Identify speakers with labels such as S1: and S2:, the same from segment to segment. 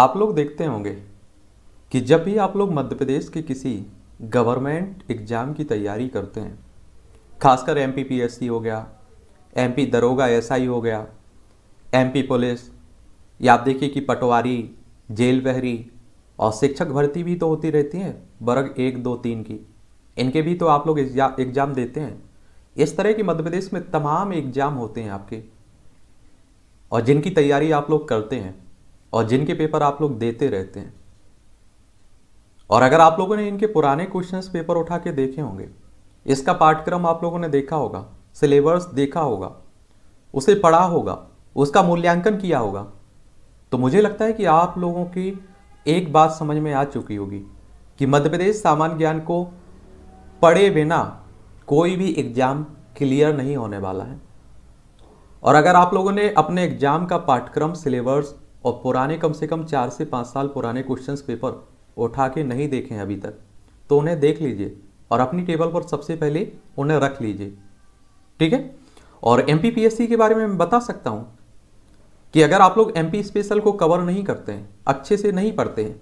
S1: आप लोग देखते होंगे कि जब भी आप लोग मध्य प्रदेश के किसी गवर्नमेंट एग्ज़ाम की तैयारी करते हैं खासकर एम पी हो गया एम पी दरोगा एस हो गया एम पी पुलिस या आप देखिए कि पटवारी जेल बहरी और शिक्षक भर्ती भी तो होती रहती हैं वर्ग एक दो तीन की इनके भी तो आप लोग एग्ज़ाम देते हैं इस तरह के मध्य प्रदेश में तमाम एग्ज़ाम होते हैं आपके और जिनकी तैयारी आप लोग करते हैं और जिनके पेपर आप लोग देते रहते हैं और अगर आप लोगों ने इनके पुराने क्वेश्चंस पेपर उठा के देखे होंगे इसका पाठ्यक्रम आप लोगों ने देखा होगा सिलेबस देखा होगा उसे पढ़ा होगा उसका मूल्यांकन किया होगा तो मुझे लगता है कि आप लोगों की एक बात समझ में आ चुकी होगी कि मध्य प्रदेश सामान्य ज्ञान को पढ़े बिना कोई भी एग्ज़ाम क्लियर नहीं होने वाला है और अगर आप लोगों ने अपने एग्ज़ाम का पाठ्यक्रम सिलेबस और पुराने कम से कम चार से पाँच साल पुराने क्वेश्चन पेपर उठा के नहीं देखे हैं अभी तक तो उन्हें देख लीजिए और अपनी टेबल पर सबसे पहले उन्हें रख लीजिए ठीक है और एम के बारे में मैं बता सकता हूँ कि अगर आप लोग एम स्पेशल को कवर नहीं करते हैं अच्छे से नहीं पढ़ते हैं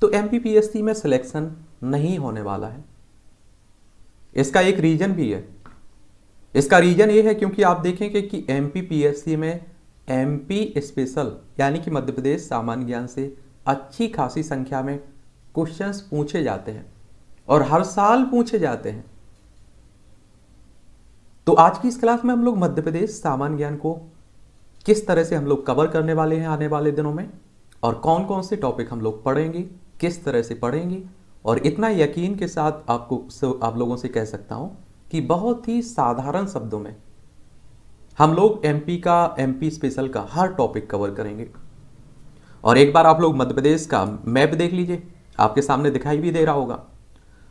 S1: तो एम में सिलेक्शन नहीं होने वाला है इसका एक रीज़न भी है इसका रीज़न ये है क्योंकि आप देखेंगे कि एम में एमपी स्पेशल यानी कि मध्य प्रदेश सामान्य ज्ञान से अच्छी खासी संख्या में क्वेश्चंस पूछे जाते हैं और हर साल पूछे जाते हैं तो आज की इस क्लास में हम लोग मध्य प्रदेश सामान्य ज्ञान को किस तरह से हम लोग कवर करने वाले हैं आने वाले दिनों में और कौन कौन से टॉपिक हम लोग पढ़ेंगे किस तरह से पढ़ेंगे और इतना यकीन के साथ आपको आप लोगों से कह सकता हूं कि बहुत ही साधारण शब्दों में हम लोग एमपी का एमपी स्पेशल का हर टॉपिक कवर करेंगे और एक बार आप लोग मध्य प्रदेश का मैप देख लीजिए आपके सामने दिखाई भी दे रहा होगा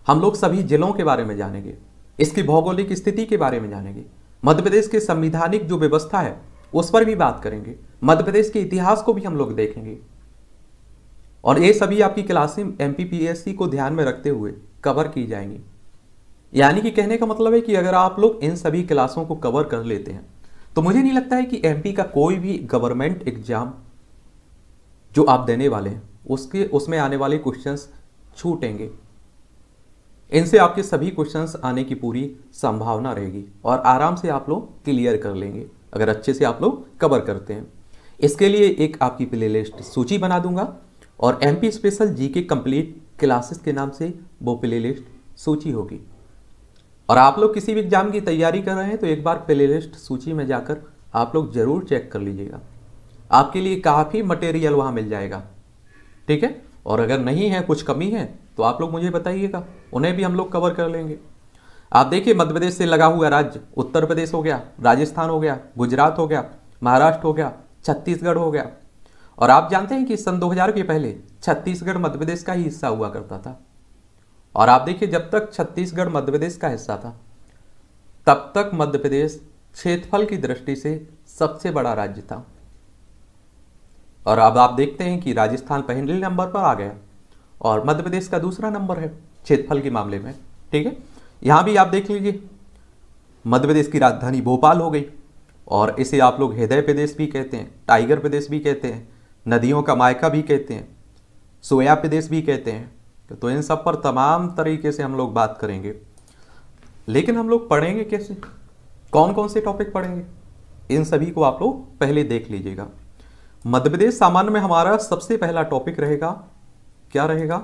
S1: हम लोग सभी जिलों के बारे में जानेंगे इसकी भौगोलिक स्थिति के बारे में जानेंगे मध्य प्रदेश के संविधानिक जो व्यवस्था है उस पर भी बात करेंगे मध्य प्रदेश के इतिहास को भी हम लोग देखेंगे और ये सभी आपकी क्लासें एम पी को ध्यान में रखते हुए कवर की जाएंगी यानी कि कहने का मतलब है कि अगर आप लोग इन सभी क्लासों को कवर कर लेते हैं तो मुझे नहीं लगता है कि एमपी का कोई भी गवर्नमेंट एग्जाम जो आप देने वाले हैं उसके उसमें आने वाले क्वेश्चंस छूटेंगे इनसे आपके सभी क्वेश्चंस आने की पूरी संभावना रहेगी और आराम से आप लोग क्लियर कर लेंगे अगर अच्छे से आप लोग कवर करते हैं इसके लिए एक आपकी प्लेलिस्ट सूची बना दूंगा और एम स्पेशल जी के कंप्लीट क्लासेस के नाम से वो प्लेलिस्ट सूची होगी और आप लोग किसी भी एग्ज़ाम की तैयारी कर रहे हैं तो एक बार प्लेलिस्ट सूची में जाकर आप लोग ज़रूर चेक कर लीजिएगा आपके लिए काफ़ी मटेरियल वहाँ मिल जाएगा ठीक है और अगर नहीं है कुछ कमी है तो आप लोग मुझे बताइएगा उन्हें भी हम लोग कवर कर लेंगे आप देखिए मध्य प्रदेश से लगा हुआ राज्य उत्तर प्रदेश हो गया राजस्थान हो गया गुजरात हो गया महाराष्ट्र हो गया छत्तीसगढ़ हो गया और आप जानते हैं कि सन 2000 के पहले छत्तीसगढ़ मध्य प्रदेश का ही हिस्सा हुआ करता था और आप देखिए जब तक छत्तीसगढ़ मध्य प्रदेश का हिस्सा था तब तक मध्य प्रदेश क्षेत्रफल की दृष्टि से सबसे बड़ा राज्य था और अब आप देखते हैं कि राजस्थान पहले नंबर पर आ गया और मध्य प्रदेश का दूसरा नंबर है क्षेत्रफल के मामले में ठीक है यहाँ भी आप देख लीजिए मध्य प्रदेश की राजधानी भोपाल हो गई और इसे आप लोग हृदय प्रदेश भी कहते हैं टाइगर प्रदेश भी कहते हैं नदियों का मायका भी कहते हैं सोया प्रदेश भी कहते हैं तो, तो इन सब पर तमाम तरीके से हम लोग बात करेंगे लेकिन हम लोग पढ़ेंगे कैसे कौन कौन से टॉपिक पढ़ेंगे इन सभी को आप लोग पहले देख लीजिएगा मध्य प्रदेश सामान्य में हमारा सबसे पहला टॉपिक रहेगा क्या रहेगा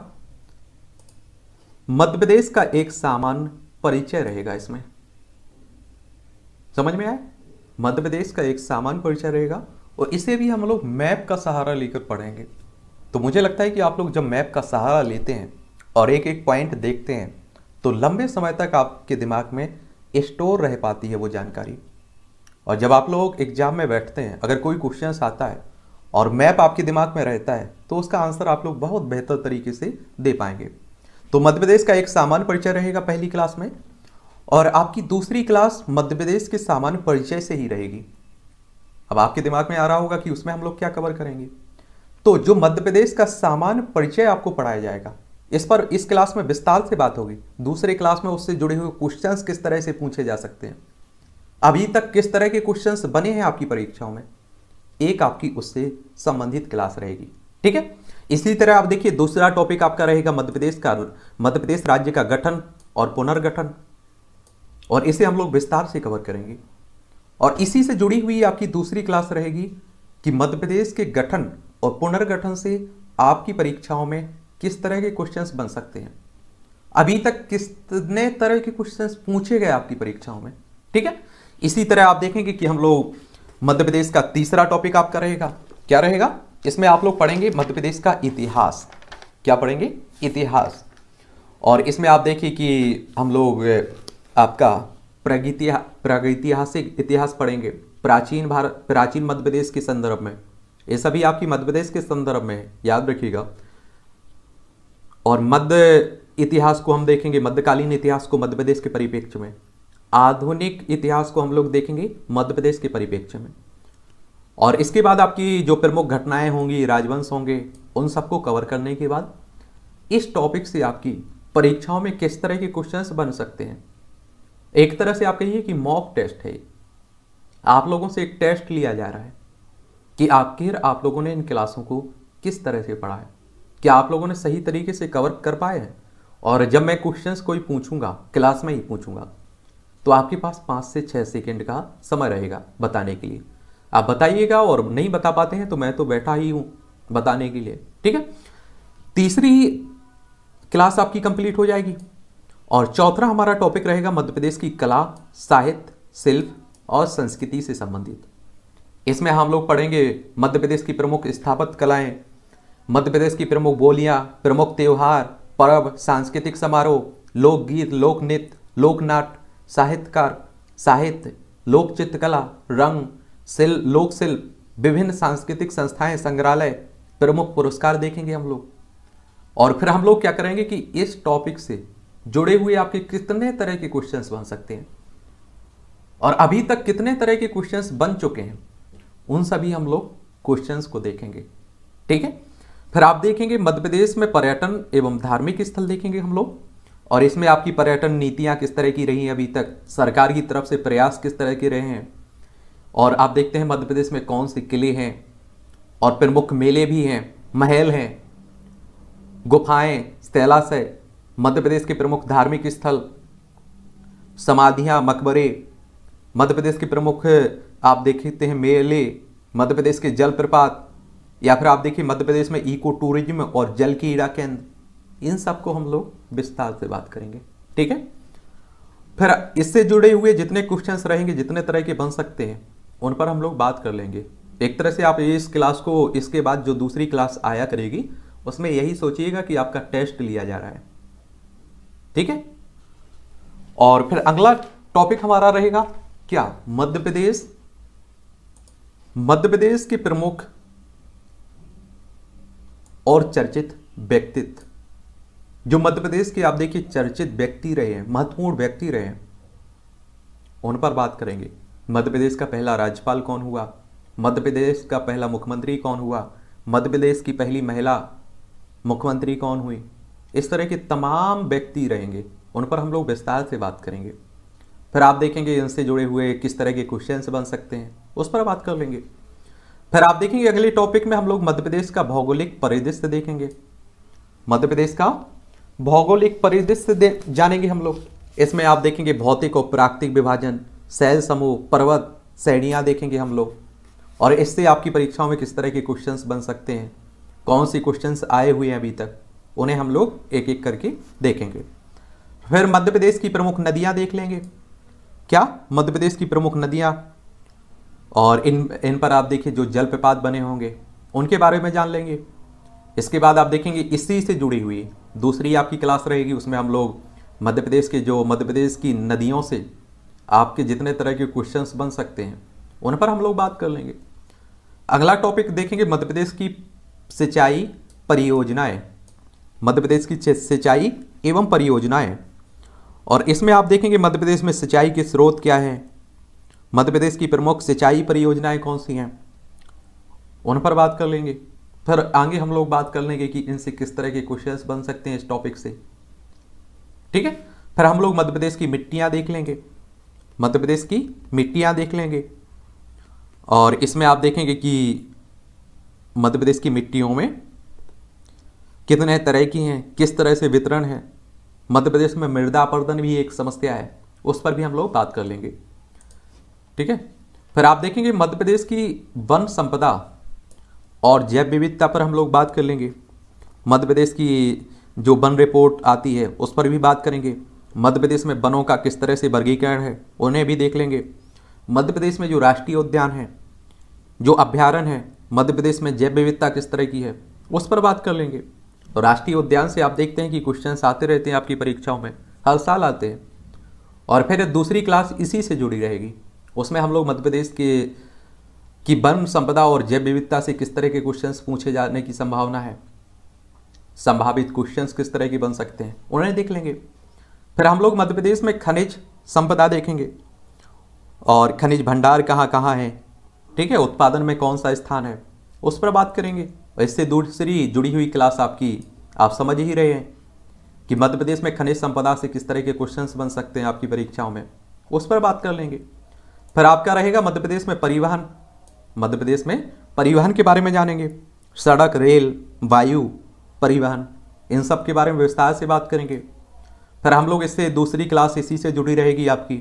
S1: मध्य प्रदेश का एक सामान्य परिचय रहेगा इसमें समझ में आए मध्य प्रदेश का एक सामान्य परिचय रहेगा और इसे भी हम लोग मैप का सहारा लेकर पढ़ेंगे तो मुझे लगता है कि आप लोग जब मैप का सहारा लेते हैं और एक एक पॉइंट देखते हैं तो लंबे समय तक आपके दिमाग में स्टोर रह पाती है वो जानकारी और जब आप लोग एग्जाम में बैठते हैं अगर कोई क्वेश्चन आता है और मैप आपके दिमाग में रहता है तो उसका आंसर आप लोग बहुत बेहतर तरीके से दे पाएंगे तो मध्य प्रदेश का एक सामान्य परिचय रहेगा पहली क्लास में और आपकी दूसरी क्लास मध्य प्रदेश के सामान्य परिचय से ही रहेगी अब आपके दिमाग में आ रहा होगा कि उसमें हम लोग क्या कवर करेंगे तो जो मध्य प्रदेश का सामान्य परिचय आपको पढ़ाया जाएगा इस पर इस क्लास में विस्तार से बात होगी दूसरे क्लास में उससे जुड़े हुए क्वेश्चंस किस तरह से पूछे जा सकते हैं अभी तक किस तरह के क्वेश्चंस बने हैं आपकी परीक्षाओं में एक आपकी उससे संबंधित क्लास रहेगी ठीक है इसी तरह आप देखिए दूसरा टॉपिक आपका रहेगा मध्य प्रदेश का मध्य प्रदेश राज्य का गठन और पुनर्गठन और इसे हम लोग विस्तार से कवर करेंगे और इसी से जुड़ी हुई आपकी दूसरी क्लास रहेगी कि मध्य प्रदेश के गठन और पुनर्गठन से आपकी परीक्षाओं में किस तरह के क्वेश्चंस बन सकते हैं अभी तक कितने तरह के क्वेश्चंस पूछे गए आपकी परीक्षाओं में ठीक है इसी तरह आप देखेंगे कि हम लोग मध्य प्रदेश का तीसरा टॉपिक आपका रहेगा क्या रहेगा इसमें आप लोग पढ़ेंगे मध्य प्रदेश का इतिहास क्या पढ़ेंगे इतिहास और इसमें आप देखिए कि हम लोग आपका प्रगतिहा प्रगतिहासिक इतिहास पढ़ेंगे प्राचीन भारत प्राचीन मध्य प्रदेश के संदर्भ में ये सभी आपकी मध्य प्रदेश के संदर्भ में याद रखिएगा और मध्य इतिहास को हम देखेंगे मध्यकालीन इतिहास को मध्य प्रदेश के परिप्रेक्ष्य में आधुनिक इतिहास को हम लोग देखेंगे मध्य प्रदेश के परिप्रेक्ष्य में और इसके बाद आपकी जो प्रमुख घटनाएं होंगी राजवंश होंगे उन सबको कवर करने के बाद इस टॉपिक से आपकी परीक्षाओं में किस तरह के क्वेश्चंस बन सकते हैं एक तरह से आप कहिए कि मॉक टेस्ट है आप लोगों से एक टेस्ट लिया जा रहा है कि आखिर आप लोगों ने इन क्लासों को किस तरह से पढ़ा है क्या आप लोगों ने सही तरीके से कवर कर पाए हैं और जब मैं क्वेश्चंस कोई पूछूंगा क्लास में ही पूछूंगा तो आपके पास पाँच से छः सेकेंड का समय रहेगा बताने के लिए आप बताइएगा और नहीं बता पाते हैं तो मैं तो बैठा ही हूँ बताने के लिए ठीक है तीसरी क्लास आपकी कंप्लीट हो जाएगी और चौथा हमारा टॉपिक रहेगा मध्य प्रदेश की कला साहित्य शिल्प और संस्कृति से संबंधित इसमें हम लोग पढ़ेंगे मध्य प्रदेश की प्रमुख स्थापित कलाएं मध्य प्रदेश की प्रमुख बोलियां प्रमुख त्यौहार पर्व सांस्कृतिक समारोह लोकगीत लोक नृत्य लोकनाट्य साहित्यकार साहित्य लोक चित्रकला रंग शिल लोक शिल्प विभिन्न सांस्कृतिक संस्थाएं संग्रहालय प्रमुख पुरस्कार देखेंगे हम लोग और फिर हम लोग क्या करेंगे कि इस टॉपिक से जुड़े हुए आपके कितने तरह के क्वेश्चंस बन सकते हैं और अभी तक कितने तरह के क्वेश्चंस बन चुके हैं उन सभी हम लोग क्वेश्चंस को देखेंगे ठीक है फिर आप देखेंगे मध्य प्रदेश में पर्यटन एवं धार्मिक स्थल देखेंगे हम लोग और इसमें आपकी पर्यटन नीतियां किस तरह की रही हैं अभी तक सरकार की तरफ से प्रयास किस तरह के रहे हैं और आप देखते हैं मध्य प्रदेश में कौन से किले हैं और प्रमुख मेले भी हैं महल हैं गुफाएं सैलाश है मध्य प्रदेश के प्रमुख धार्मिक स्थल समाधियां मकबरे मध्य प्रदेश के प्रमुख आप देखते हैं मेले मध्य प्रदेश के जलप्रपात या फिर आप देखिए मध्य प्रदेश में इको टूरिज्म और जल क्रीड़ा केंद्र इन सबको हम लोग विस्तार से बात करेंगे ठीक है फिर इससे जुड़े हुए जितने क्वेश्चंस रहेंगे जितने तरह के बन सकते हैं उन पर हम लोग बात कर लेंगे एक तरह से आप इस क्लास को इसके बाद जो दूसरी क्लास आया करेगी उसमें यही सोचिएगा कि आपका टेस्ट लिया जा रहा है ठीक है और फिर अगला टॉपिक हमारा रहेगा क्या मध्य प्रदेश मध्य प्रदेश के प्रमुख और चर्चित व्यक्तित्व जो मध्य प्रदेश के आप देखिए चर्चित व्यक्ति रहे हैं महत्वपूर्ण व्यक्ति रहे हैं उन पर बात करेंगे मध्य प्रदेश का पहला राज्यपाल कौन हुआ मध्य प्रदेश का पहला मुख्यमंत्री कौन हुआ मध्य प्रदेश की पहली महिला मुख्यमंत्री कौन हुई इस तरह के तमाम व्यक्ति रहेंगे उन पर हम लोग विस्तार से बात करेंगे फिर आप देखेंगे इनसे जुड़े हुए किस तरह के क्वेश्चन बन सकते हैं उस पर बात कर लेंगे फिर आप देखेंगे अगले टॉपिक में हम लोग मध्य प्रदेश का भौगोलिक परिदृश्य देखेंगे मध्य प्रदेश का भौगोलिक परिदृश्य जानेंगे हम लोग इसमें आप देखेंगे भौतिक और प्राकृतिक विभाजन शैल समूह पर्वत श्रेणियां देखेंगे हम लोग और इससे आपकी परीक्षाओं में किस तरह के क्वेश्चंस बन सकते हैं कौन सी क्वेश्चंस आए हुए हैं अभी तक उन्हें हम लोग एक एक करके देखेंगे फिर मध्य प्रदेश की प्रमुख नदियां देख लेंगे क्या मध्य प्रदेश की प्रमुख नदियां और इन इन पर आप देखिए जो जल प्रपात बने होंगे उनके बारे में जान लेंगे इसके बाद आप देखेंगे इसी से जुड़ी हुई दूसरी आपकी क्लास रहेगी उसमें हम लोग मध्य प्रदेश के जो मध्य प्रदेश की नदियों से आपके जितने तरह के क्वेश्चंस बन सकते हैं उन पर हम लोग बात कर लेंगे अगला टॉपिक देखेंगे मध्य प्रदेश की सिंचाई परियोजनाएं मध्य प्रदेश की सिंचाई एवं परियोजनाएं और इसमें आप देखेंगे मध्य प्रदेश में सिंचाई के स्रोत क्या हैं मध्य प्रदेश की प्रमुख सिंचाई परियोजनाएं कौन सी हैं उन पर बात कर लेंगे फिर आगे हम लोग बात कर लेंगे कि इनसे किस तरह के क्वेश्चंस बन सकते हैं इस टॉपिक से ठीक है फिर हम लोग मध्य प्रदेश की मिट्टियाँ देख लेंगे मध्य प्रदेश की मिट्टियाँ देख लेंगे और इसमें आप देखेंगे कि मध्य प्रदेश की मिट्टियों में कितने तरह की हैं किस तरह से वितरण है मध्य प्रदेश में मृदा अपर्दन भी एक समस्या है उस पर भी हम लोग बात कर लेंगे ठीक है फिर आप देखेंगे मध्य प्रदेश की वन संपदा और जैव विविधता पर हम लोग बात कर लेंगे मध्य प्रदेश की जो वन रिपोर्ट आती है उस पर भी बात करेंगे मध्य प्रदेश में वनों का किस तरह से वर्गीकरण है उन्हें भी देख लेंगे मध्य प्रदेश में जो राष्ट्रीय उद्यान है जो अभ्यारण है मध्य प्रदेश में जैव विविधता किस तरह की है उस पर बात कर लेंगे तो राष्ट्रीय उद्यान से आप देखते हैं कि क्वेश्चन आते रहते हैं आपकी परीक्षाओं में हर साल आते हैं और फिर दूसरी क्लास इसी से जुड़ी रहेगी उसमें हम लोग मध्य प्रदेश के कि वन संपदा और जैव विविधता से किस तरह के क्वेश्चंस पूछे जाने की संभावना है संभावित क्वेश्चंस किस तरह के बन सकते हैं उन्हें देख लेंगे फिर हम लोग मध्य प्रदेश में खनिज संपदा देखेंगे और खनिज भंडार कहाँ कहाँ है ठीक है उत्पादन में कौन सा स्थान है उस पर बात करेंगे इससे दूसरी जुड़ी हुई क्लास आपकी आप समझ ही रहे हैं कि मध्य प्रदेश में खनिज संपदा से किस तरह के क्वेश्चंस बन सकते हैं आपकी परीक्षाओं में उस पर बात कर लेंगे फिर आपका रहेगा मध्य प्रदेश में परिवहन मध्य प्रदेश में परिवहन के बारे में जानेंगे सड़क रेल वायु परिवहन इन सब के बारे में विस्तार से बात करेंगे फिर हम लोग इससे दूसरी क्लास इसी से जुड़ी रहेगी आपकी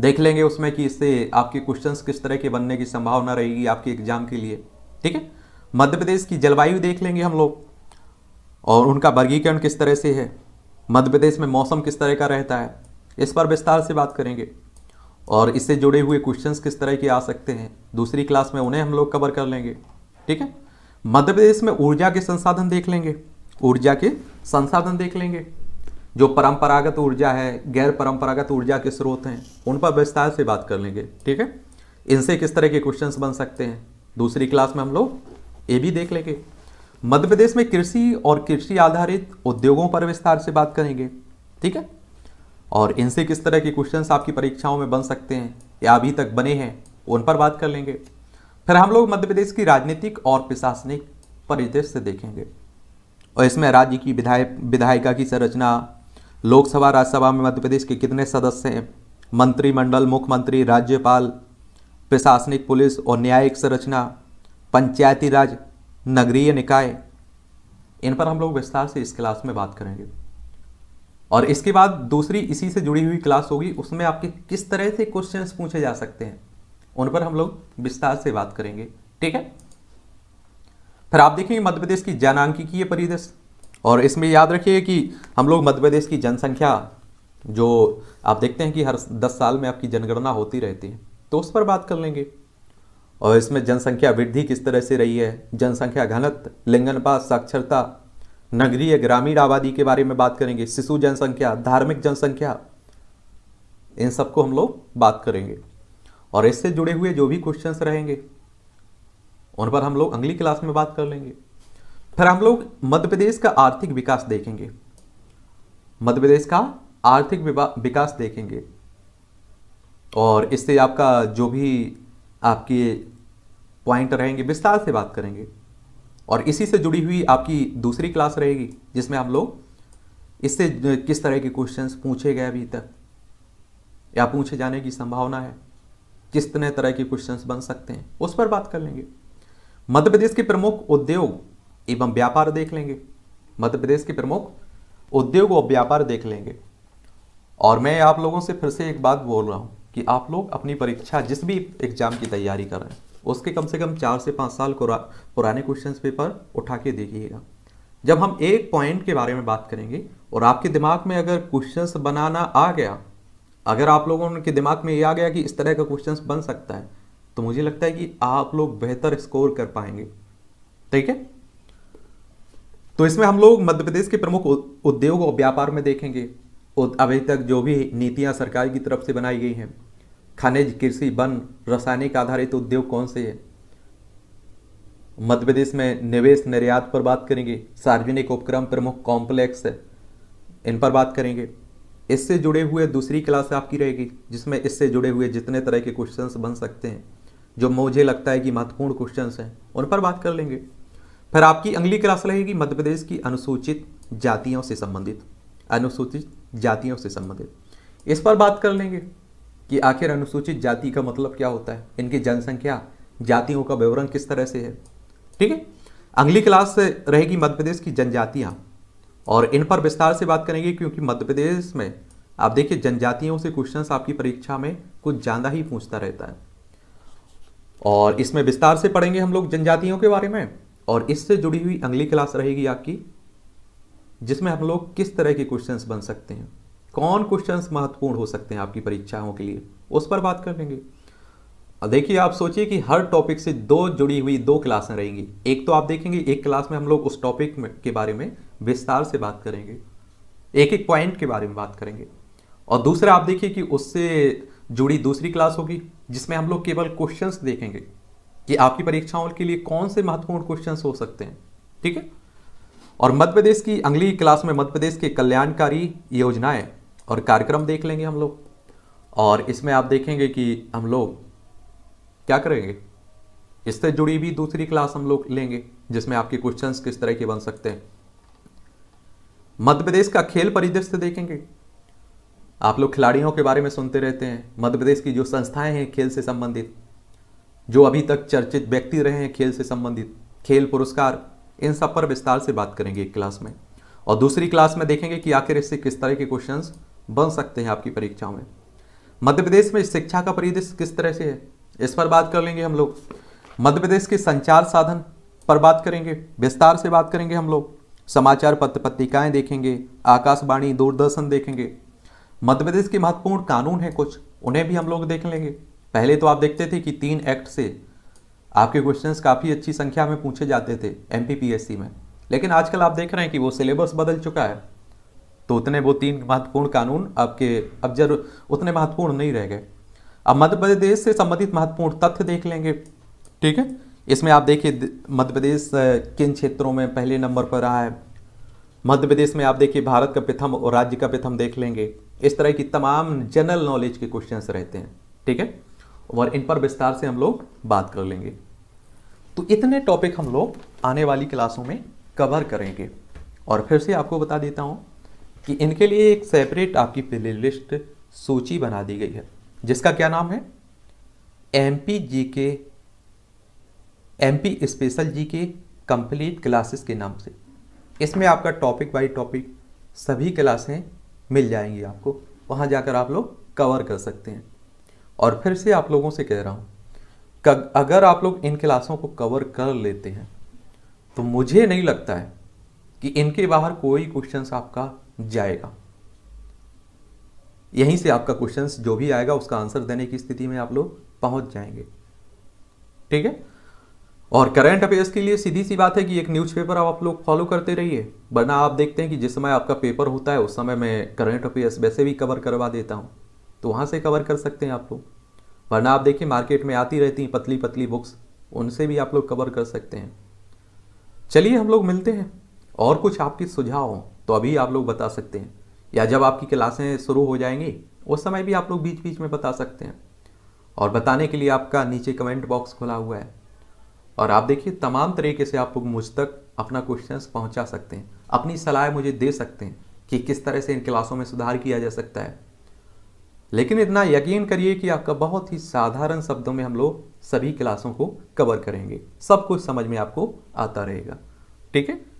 S1: देख लेंगे उसमें कि इससे आपके क्वेश्चंस किस तरह के बनने की संभावना रहेगी आपके एग्जाम के लिए ठीक है मध्य प्रदेश की जलवायु देख लेंगे हम लोग और उनका वर्गीकरण किस तरह से है मध्य प्रदेश में मौसम किस तरह का रहता है इस पर विस्तार से बात करेंगे और इससे जुड़े हुए क्वेश्चंस किस तरह के आ सकते हैं दूसरी क्लास में उन्हें हम लोग कवर कर लेंगे ठीक है मध्य प्रदेश में ऊर्जा के संसाधन देख लेंगे ऊर्जा के संसाधन देख लेंगे जो परंपरागत ऊर्जा है गैर परंपरागत ऊर्जा के स्रोत हैं उन पर विस्तार से बात कर लेंगे ठीक है इनसे किस तरह के क्वेश्चन बन सकते हैं दूसरी क्लास में हम लोग ये भी देख लेंगे मध्य प्रदेश में कृषि और कृषि आधारित उद्योगों पर विस्तार से बात करेंगे ठीक है और इनसे किस तरह के क्वेश्चन आपकी परीक्षाओं में बन सकते हैं या अभी तक बने हैं उन पर बात कर लेंगे फिर हम लोग मध्य प्रदेश की राजनीतिक और प्रशासनिक परिदृश्य देखेंगे और इसमें राज्य की विधायक विधायिका की संरचना लोकसभा राज्यसभा में मध्य प्रदेश के कितने सदस्य हैं मंत्रिमंडल मुख्यमंत्री राज्यपाल प्रशासनिक पुलिस और न्यायिक संरचना पंचायती राज नगरीय निकाय इन पर हम लोग विस्तार से इस क्लास में बात करेंगे और इसके बाद दूसरी इसी से जुड़ी हुई क्लास होगी उसमें आपके किस तरह से क्वेश्चंस पूछे जा सकते हैं उन पर हम लोग विस्तार से बात करेंगे ठीक है फिर आप देखेंगे मध्य प्रदेश की जनांकीय परिदृश्य और इसमें याद रखिए कि हम लोग मध्य प्रदेश की जनसंख्या जो आप देखते हैं कि हर दस साल में आपकी जनगणना होती रहती है तो उस पर बात कर लेंगे और इसमें जनसंख्या वृद्धि किस तरह से रही है जनसंख्या घनत्व लिंगनपात साक्षरता नगरीय ग्रामीण आबादी के बारे में बात करेंगे शिशु जनसंख्या धार्मिक जनसंख्या इन सबको हम लोग बात करेंगे और इससे जुड़े हुए जो भी क्वेश्चंस रहेंगे उन पर हम लोग अगली क्लास में बात कर लेंगे फिर हम लोग मध्य प्रदेश का आर्थिक विकास देखेंगे मध्य प्रदेश का आर्थिक विकास देखेंगे और इससे आपका जो भी आपके पॉइंट रहेंगे विस्तार से बात करेंगे और इसी से जुड़ी हुई आपकी दूसरी क्लास रहेगी जिसमें हम लोग इससे किस तरह के क्वेश्चंस पूछे गए अभी तक या पूछे जाने की संभावना है किस तरह के क्वेश्चंस बन सकते हैं उस पर बात कर लेंगे मध्य प्रदेश के प्रमुख उद्योग एवं व्यापार देख लेंगे मध्य प्रदेश के प्रमुख उद्योग और व्यापार देख लेंगे और मैं आप लोगों से फिर से एक बात बोल रहा हूँ कि आप लोग अपनी परीक्षा जिस भी एग्जाम की तैयारी कर रहे हैं उसके कम से कम चार से पाँच साल पुराने क्वेश्चन पेपर उठा के देखिएगा जब हम एक पॉइंट के बारे में बात करेंगे और आपके दिमाग में अगर क्वेश्चंस बनाना आ गया अगर आप लोगों के दिमाग में ये आ गया कि इस तरह का क्वेश्चंस बन सकता है तो मुझे लगता है कि आप लोग बेहतर स्कोर कर पाएंगे ठीक है तो इसमें हम लोग मध्य प्रदेश के प्रमुख उद्योग और व्यापार में देखेंगे अभी तक जो भी नीतियां सरकार की तरफ से बनाई गई हैं खनिज कृषि वन रासायनिक आधारित उद्योग कौन से है मध्य प्रदेश में निवेश निर्यात पर बात करेंगे सार्वजनिक उपक्रम प्रमुख कॉम्प्लेक्स है इन पर बात करेंगे इससे जुड़े हुए दूसरी क्लास आपकी रहेगी जिसमें इससे जुड़े हुए जितने तरह के क्वेश्चन बन सकते हैं जो मुझे लगता है कि महत्वपूर्ण क्वेश्चन हैं उन पर बात कर लेंगे फिर आपकी अगली क्लास रहेगी मध्य प्रदेश की अनुसूचित जातियों से संबंधित अनुसूचित जातियों से संबंधित इस पर बात कर लेंगे कि आखिर अनुसूचित जाति का मतलब क्या होता है इनकी जनसंख्या जातियों का विवरण किस तरह से है ठीक है अगली क्लास रहेगी मध्य प्रदेश की जनजातियाँ और इन पर विस्तार से बात करेंगे क्योंकि मध्य प्रदेश में आप देखिए जनजातियों से क्वेश्चंस आपकी परीक्षा में कुछ ज़्यादा ही पूछता रहता है और इसमें विस्तार से पढ़ेंगे हम लोग जनजातियों के बारे में और इससे जुड़ी हुई अगली क्लास रहेगी आपकी जिसमें हम लोग किस तरह के क्वेश्चंस बन सकते हैं कौन क्वेश्चन महत्वपूर्ण हो सकते हैं आपकी परीक्षाओं के लिए उस पर बात कर लेंगे देखिए आप सोचिए कि हर टॉपिक से दो जुड़ी हुई दो क्लासें रहेंगी एक तो आप देखेंगे एक क्लास में हम लोग उस टॉपिक के बारे में विस्तार से बात करेंगे एक एक पॉइंट के बारे में बात करेंगे और दूसरा आप देखिए कि उससे जुड़ी दूसरी क्लास होगी जिसमें हम लोग केवल क्वेश्चन देखेंगे कि आपकी परीक्षाओं के लिए कौन से महत्वपूर्ण क्वेश्चन हो सकते हैं ठीक है और मध्य प्रदेश की अगली क्लास में मध्य प्रदेश के कल्याणकारी योजनाएं और कार्यक्रम देख लेंगे हम लोग और इसमें आप देखेंगे कि हम लोग क्या करेंगे इससे जुड़ी भी दूसरी क्लास हम लोग लेंगे जिसमें आपके क्वेश्चंस किस तरह के बन सकते हैं मध्य प्रदेश का खेल परिदृश्य देखेंगे आप लोग खिलाड़ियों के बारे में सुनते रहते हैं मध्य प्रदेश की जो संस्थाएं हैं खेल से संबंधित जो अभी तक चर्चित व्यक्ति रहे हैं खेल से संबंधित खेल पुरस्कार इन सब पर विस्तार से बात करेंगे एक क्लास में और दूसरी क्लास में देखेंगे कि आखिर इससे किस तरह के क्वेश्चंस बन सकते हैं आपकी परीक्षाओं में मध्य प्रदेश में शिक्षा का परिदृश्य किस तरह से है इस पर बात कर लेंगे हम लोग मध्य प्रदेश के संचार साधन पर बात करेंगे विस्तार से बात करेंगे हम लोग समाचार पत्र पत्रिकाएं देखेंगे आकाशवाणी दूरदर्शन देखेंगे मध्य प्रदेश के महत्वपूर्ण कानून हैं कुछ उन्हें भी हम लोग देख लेंगे पहले तो आप देखते थे कि तीन एक्ट से आपके क्वेश्चंस काफ़ी अच्छी संख्या में पूछे जाते थे एमपीपीएससी में लेकिन आजकल आप देख रहे हैं कि वो सिलेबस बदल चुका है तो उतने वो तीन महत्वपूर्ण कानून आपके अब जरूर उतने महत्वपूर्ण नहीं रह गए अब मध्य प्रदेश से संबंधित महत्वपूर्ण तथ्य देख लेंगे ठीक है इसमें आप देखिए मध्य प्रदेश किन क्षेत्रों में पहले नंबर पर रहा है मध्य प्रदेश में आप देखिए भारत का प्रथम और राज्य का प्रथम देख लेंगे इस तरह की तमाम जनरल नॉलेज के क्वेश्चन रहते हैं ठीक है और इन पर विस्तार से हम लोग बात कर लेंगे तो इतने टॉपिक हम लोग आने वाली क्लासों में कवर करेंगे और फिर से आपको बता देता हूँ कि इनके लिए एक सेपरेट आपकी प्ले लिस्ट सूची बना दी गई है जिसका क्या नाम है एम पी जी के एम पी स्पेशल जी के कंप्लीट क्लासेस के नाम से इसमें आपका टॉपिक बाय टॉपिक सभी क्लासें मिल जाएंगी आपको वहाँ जाकर आप लोग कवर कर सकते हैं और फिर से आप लोगों से कह रहा हूँ अगर आप लोग इन क्लासों को कवर कर लेते हैं तो मुझे नहीं लगता है कि इनके बाहर कोई क्वेश्चंस आपका जाएगा यहीं से आपका क्वेश्चन जो भी आएगा उसका आंसर देने की स्थिति में आप लोग पहुंच जाएंगे ठीक है और करंट अफेयर्स के लिए सीधी सी बात है कि एक न्यूज़पेपर आप लोग फॉलो करते रहिए वरना आप देखते हैं कि जिस समय आपका पेपर होता है उस समय मैं करंट अफेयर्स वैसे भी कवर करवा देता हूँ तो वहाँ से कवर कर सकते हैं आप लोग वरना आप देखिए मार्केट में आती रहती हैं पतली पतली बुक्स उनसे भी आप लोग कवर कर सकते हैं चलिए हम लोग मिलते हैं और कुछ आपके सुझाव हों तो अभी आप लोग बता सकते हैं या जब आपकी क्लासें शुरू हो जाएंगी उस समय भी आप लोग बीच बीच में बता सकते हैं और बताने के लिए आपका नीचे कमेंट बॉक्स खुला हुआ है और आप देखिए तमाम तरीके से आप लोग मुझ तक अपना क्वेश्चन पहुंचा सकते हैं अपनी सलाह मुझे दे सकते हैं कि किस तरह से इन क्लासों में सुधार किया जा सकता है लेकिन इतना यकीन करिए कि आपका बहुत ही साधारण शब्दों में हम लोग सभी क्लासों को कवर करेंगे सब कुछ समझ में आपको आता रहेगा ठीक है